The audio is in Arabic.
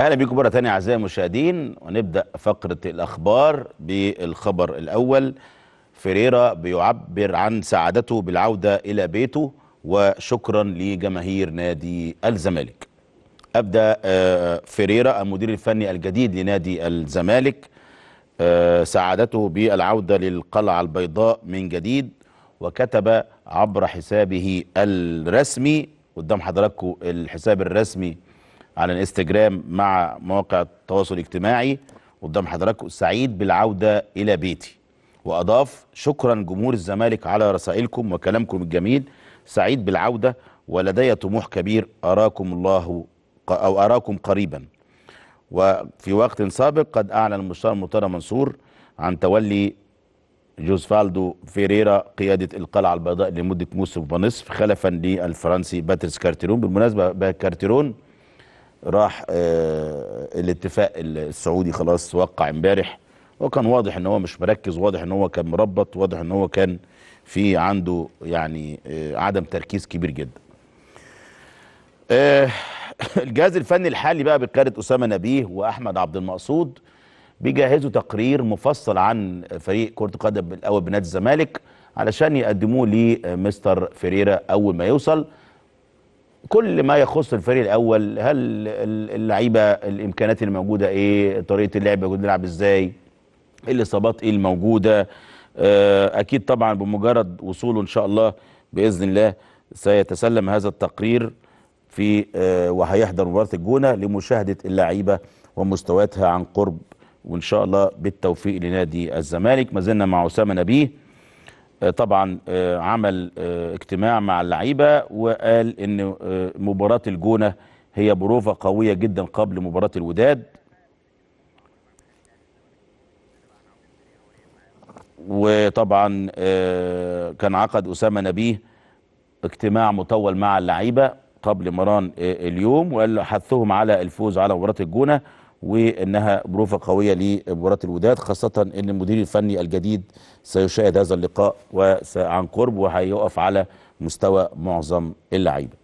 اهلا بيكم مره ثانيه اعزائي المشاهدين ونبدا فقره الاخبار بالخبر الاول فريرا بيعبر عن سعادته بالعوده الى بيته وشكرا لجماهير نادي الزمالك ابدا آه، فريرا المدير الفني الجديد لنادي الزمالك آه، سعادته بالعوده للقلعه البيضاء من جديد وكتب عبر حسابه الرسمي قدام حضراتكم الحساب الرسمي على الانستجرام مع مواقع التواصل الاجتماعي قدام حضراتكم سعيد بالعودة إلى بيتي وأضاف شكرا جمهور الزمالك على رسائلكم وكلامكم الجميل سعيد بالعودة ولدي طموح كبير أراكم الله أو أراكم قريبا وفي وقت سابق قد أعلن المستشار المطار منصور عن تولي جوزفالدو فيريرا قيادة القلعة البيضاء لمدة موسم ونصف خلفا للفرنسي باتريس كارتيرون بالمناسبة كارتيرون راح آه، الاتفاق السعودي خلاص وقع امبارح وكان واضح ان هو مش مركز واضح ان هو كان مربط واضح ان هو كان في عنده يعني آه، عدم تركيز كبير جدا آه، الجهاز الفني الحالي بقى بقياده اسامه نبيه واحمد عبد المقصود بيجهزوا تقرير مفصل عن فريق كره قدم الاول بنادي الزمالك علشان يقدموه لمستر فيريرا اول ما يوصل كل ما يخص الفريق الاول هل اللعيبه الامكانيات اللي موجوده ايه طريقه اللعب بنلعب ازاي الاصابات ايه الموجوده آه، اكيد طبعا بمجرد وصوله ان شاء الله باذن الله سيتسلم هذا التقرير في آه، وهيحضر مباراه الجونه لمشاهده اللعيبه ومستوياتها عن قرب وان شاء الله بالتوفيق لنادي الزمالك ما زلنا مع اسامه نبيه طبعا آه، عمل آه، اجتماع مع اللعيبه وقال ان آه، مباراه الجونه هي بروفه قويه جدا قبل مباراه الوداد وطبعا كان عقد اسامه نبيه اجتماع مطول مع اللعيبه قبل مران اليوم وقال حثهم على الفوز على مباراه الجونه وانها بروفه قويه لمباراه الوداد خاصه ان المدير الفني الجديد سيشاهد هذا اللقاء عن قرب وهيقف على مستوى معظم اللعيبه